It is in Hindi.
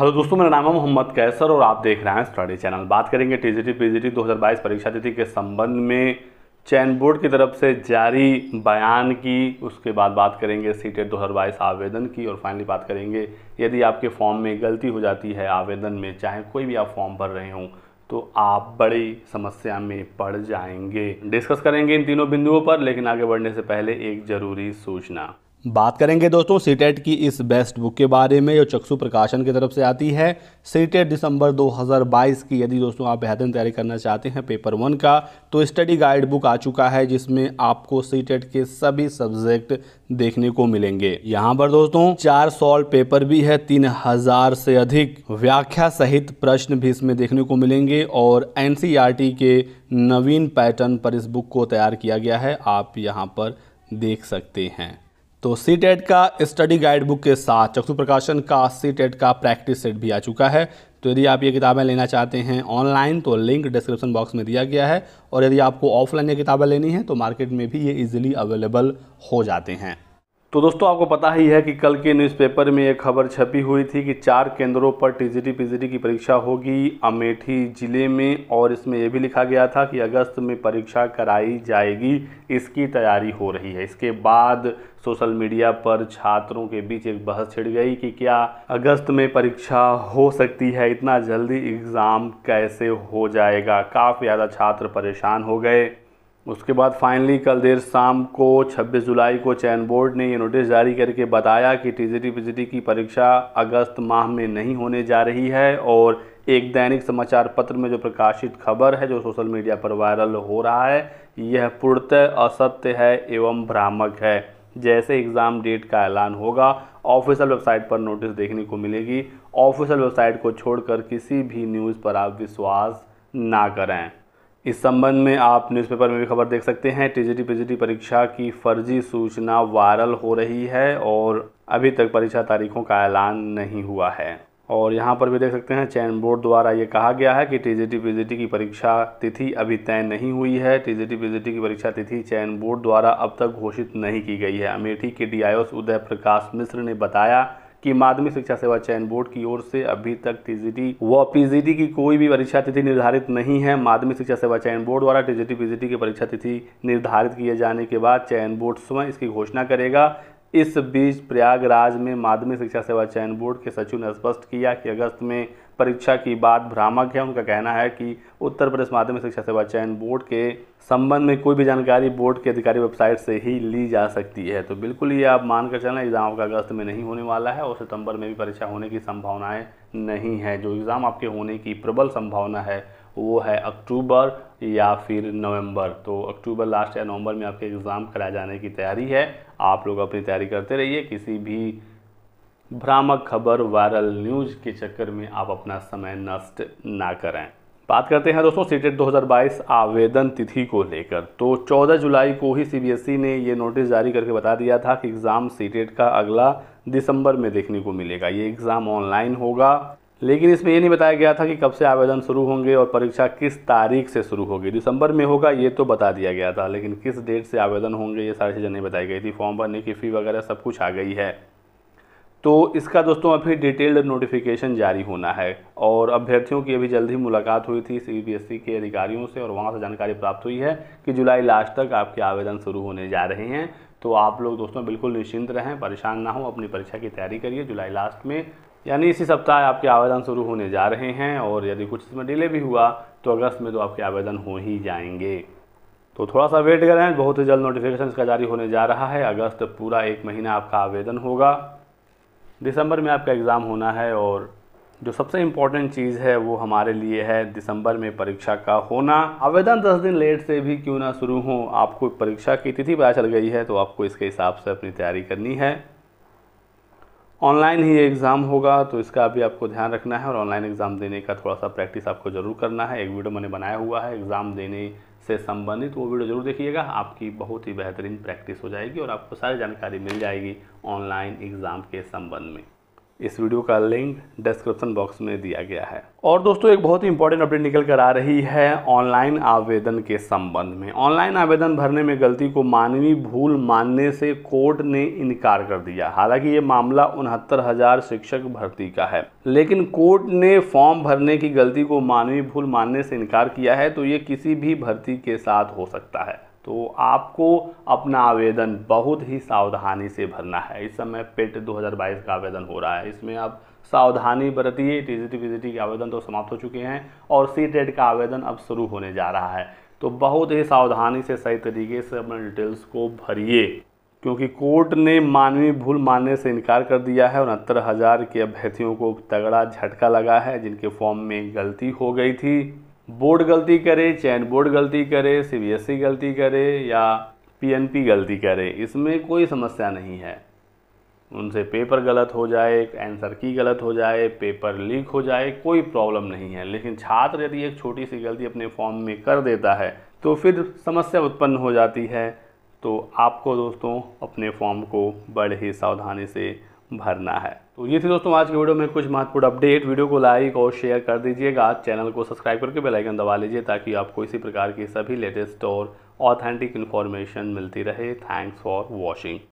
हेलो दोस्तों मेरा नाम है मोहम्मद कैसर और आप देख रहे हैं स्टडी चैनल बात करेंगे टीजीटी पीजीटी 2022 परीक्षा तिथि के संबंध में चयन बोर्ड की तरफ से जारी बयान की उसके बाद बात करेंगे सीटेट 2022 आवेदन की और फाइनली बात करेंगे यदि आपके फॉर्म में गलती हो जाती है आवेदन में चाहे कोई भी आप फॉर्म भर रहे हों तो आप बड़ी समस्या में पड़ जाएंगे डिस्कस करेंगे इन तीनों बिंदुओं पर लेकिन आगे बढ़ने से पहले एक ज़रूरी सूचना बात करेंगे दोस्तों सीटेट e की इस बेस्ट बुक के बारे में जो चक्षु प्रकाशन की तरफ से आती है सीटेट e दिसंबर 2022 की यदि दोस्तों आप बेहतरीन तैयारी करना चाहते हैं पेपर वन का तो स्टडी गाइड बुक आ चुका है जिसमें आपको सीटेट e के सभी सब्जेक्ट देखने को मिलेंगे यहाँ पर दोस्तों चार सॉल्व पेपर भी है तीन हजार से अधिक व्याख्या सहित प्रश्न भी इसमें देखने को मिलेंगे और एन के नवीन पैटर्न पर इस बुक को तैयार किया गया है आप यहाँ पर देख सकते हैं तो सी टेट e का स्टडी गाइड बुक के साथ चक्षु प्रकाशन का सी टेट e का प्रैक्टिस सेट भी आ चुका है तो यदि आप ये किताबें लेना चाहते हैं ऑनलाइन तो लिंक डिस्क्रिप्शन बॉक्स में दिया गया है और यदि आपको ऑफलाइन ये किताबें लेनी है तो मार्केट में भी ये इजीली अवेलेबल हो जाते हैं तो दोस्तों आपको पता ही है कि कल के न्यूज़पेपर में एक खबर छपी हुई थी कि चार केंद्रों पर टीजीटी पीजीटी की परीक्षा होगी अमेठी ज़िले में और इसमें यह भी लिखा गया था कि अगस्त में परीक्षा कराई जाएगी इसकी तैयारी हो रही है इसके बाद सोशल मीडिया पर छात्रों के बीच एक बहस छिड़ गई कि क्या अगस्त में परीक्षा हो सकती है इतना जल्दी एग्ज़ाम कैसे हो जाएगा काफ़ी ज़्यादा छात्र परेशान हो गए उसके बाद फाइनली कल देर शाम को 26 जुलाई को चयन बोर्ड ने ये नोटिस जारी करके बताया कि टीजीटी पीजीटी की परीक्षा अगस्त माह में नहीं होने जा रही है और एक दैनिक समाचार पत्र में जो प्रकाशित खबर है जो सोशल मीडिया पर वायरल हो रहा है यह पूर्णतः असत्य है एवं भ्रामक है जैसे एग्ज़ाम डेट का ऐलान होगा ऑफिशियल वेबसाइट पर नोटिस देखने को मिलेगी ऑफिशियल वेबसाइट को छोड़कर किसी भी न्यूज़ पर आप विश्वास ना करें इस संबंध में आप न्यूज़पेपर में भी खबर देख सकते हैं टीजीटी पीजीटी परीक्षा की फर्जी सूचना वायरल हो रही है और अभी तक परीक्षा तारीखों का ऐलान नहीं हुआ है और यहाँ पर भी देख सकते हैं चयन बोर्ड द्वारा ये कहा गया है कि टीजीटी पीजीटी की परीक्षा तिथि अभी तय नहीं हुई है टीजीटी पीजीटी की परीक्षा तिथि चयन बोर्ड द्वारा अब तक घोषित नहीं की गई है अमेठी के डी उदय प्रकाश मिश्र ने बताया कि माध्यमिक शिक्षा सेवा चयन बोर्ड की ओर से अभी तक टीजीटी व पीजीटी की कोई भी परीक्षा तिथि निर्धारित नहीं है माध्यमिक शिक्षा सेवा चयन बोर्ड द्वारा टीजीटी पीजीटी की परीक्षा तिथि निर्धारित किए जाने के बाद चयन बोर्ड स्वयं इसकी घोषणा करेगा इस बीच प्रयागराज में माध्यमिक शिक्षा सेवा चयन बोर्ड के सचिव ने स्पष्ट किया कि अगस्त में परीक्षा की बात भ्रामक है उनका कहना है कि उत्तर प्रदेश माध्यमिक शिक्षा सेवा चयन बोर्ड के संबंध में कोई भी जानकारी बोर्ड के अधिकारी वेबसाइट से ही ली जा सकती है तो बिल्कुल ये आप मान कर चलें एग्ज़ाम का अगस्त में नहीं होने वाला है और सितंबर में भी परीक्षा होने की संभावनाएँ नहीं है जो एग्ज़ाम आपके होने की प्रबल संभावना है वो है अक्टूबर या फिर नवंबर तो अक्टूबर लास्ट या नवंबर में आपके एग्ज़ाम कराए जाने की तैयारी है आप लोग अपनी तैयारी करते रहिए किसी भी भ्रामक खबर वायरल न्यूज के चक्कर में आप अपना समय नष्ट ना करें बात करते हैं दोस्तों सीटेट 2022 आवेदन तिथि को लेकर तो 14 जुलाई को ही सीबीएसई e ने ये नोटिस जारी करके बता दिया था कि एग्ज़ाम सीटेट का अगला दिसंबर में देखने को मिलेगा ये एग्ज़ाम ऑनलाइन होगा लेकिन इसमें ये नहीं बताया गया था कि कब से आवेदन शुरू होंगे और परीक्षा किस तारीख से शुरू होगी दिसंबर में होगा ये तो बता दिया गया था लेकिन किस डेट से आवेदन होंगे ये सारी चीज़ें नहीं बताई गई थी फॉर्म भरने की फ़ी वगैरह सब कुछ आ गई है तो इसका दोस्तों अभी डिटेल्ड नोटिफिकेशन जारी होना है और अभ्यर्थियों की अभी जल्द ही मुलाकात हुई थी सीबीएसई e के अधिकारियों से और वहाँ से जानकारी प्राप्त हुई है कि जुलाई लास्ट तक आपके आवेदन शुरू होने जा रहे हैं तो आप लोग दोस्तों बिल्कुल निश्चिंत रहें परेशान ना हो अपनी परीक्षा की तैयारी करिए जुलाई लास्ट में यानी इसी सप्ताह आपके आवेदन शुरू होने जा रहे हैं और यदि कुछ इसमें डिले भी हुआ तो अगस्त में तो आपके आवेदन हो ही जाएंगे तो थोड़ा सा वेट करें बहुत ही जल्द नोटिफिकेशन इसका जारी होने जा रहा है अगस्त पूरा एक महीना आपका आवेदन होगा दिसंबर में आपका एग्ज़ाम होना है और जो सबसे इम्पॉर्टेंट चीज़ है वो हमारे लिए है दिसंबर में परीक्षा का होना आवेदन दस दिन लेट से भी क्यों ना शुरू हो आपको परीक्षा की तिथि पता चल गई है तो आपको इसके हिसाब से अपनी तैयारी करनी है ऑनलाइन ही एग्ज़ाम होगा तो इसका भी आपको ध्यान रखना है और ऑनलाइन एग्ज़ाम देने का थोड़ा सा प्रैक्टिस आपको ज़रूर करना है एक वीडियो मैंने बनाया हुआ है एग्ज़ाम देने से संबंधित वो वीडियो जरूर देखिएगा आपकी बहुत ही बेहतरीन प्रैक्टिस हो जाएगी और आपको सारी जानकारी मिल जाएगी ऑनलाइन एग्ज़ाम के संबंध में इस वीडियो का लिंक डिस्क्रिप्शन बॉक्स में दिया गया है और दोस्तों एक बहुत ही इंपॉर्टेंट अपडेट निकल कर आ रही है ऑनलाइन आवेदन के संबंध में ऑनलाइन आवेदन भरने में गलती को मानवीय भूल मानने से कोर्ट ने इनकार कर दिया हालांकि ये मामला उनहत्तर हजार शिक्षक भर्ती का है लेकिन कोर्ट ने फॉर्म भरने की गलती को मानवीय भूल मानने से इनकार किया है तो ये किसी भी भर्ती के साथ हो सकता है तो आपको अपना आवेदन बहुत ही सावधानी से भरना है इस समय पेट 2022 का आवेदन हो रहा है इसमें आप सावधानी बरतिए टी जी के आवेदन तो समाप्त हो चुके हैं और सी टेट का आवेदन अब शुरू होने जा रहा है तो बहुत ही सावधानी से सही तरीके से अपने डिटेल्स को भरिए क्योंकि कोर्ट ने मानवीय भूल मानने से इनकार कर दिया है उनहत्तर हज़ार के अभ्यर्थियों को तगड़ा झटका लगा है जिनके फॉर्म में गलती हो गई थी बोर्ड गलती करे चैन बोर्ड गलती करे सीबीएसई e गलती करे या पीएनपी गलती करे इसमें कोई समस्या नहीं है उनसे पेपर गलत हो जाए आंसर की गलत हो जाए पेपर लीक हो जाए कोई प्रॉब्लम नहीं है लेकिन छात्र यदि एक छोटी सी गलती अपने फॉर्म में कर देता है तो फिर समस्या उत्पन्न हो जाती है तो आपको दोस्तों अपने फॉर्म को बड़े ही सावधानी से भरना है तो ये थी दोस्तों आज की वीडियो में कुछ महत्वपूर्ण अपडेट वीडियो को लाइक और शेयर कर दीजिएगा आज चैनल को सब्सक्राइब करके बेल आइकन दबा लीजिए ताकि आपको इसी प्रकार की सभी लेटेस्ट और ऑथेंटिक इन्फॉर्मेशन मिलती रहे थैंक्स फॉर वॉचिंग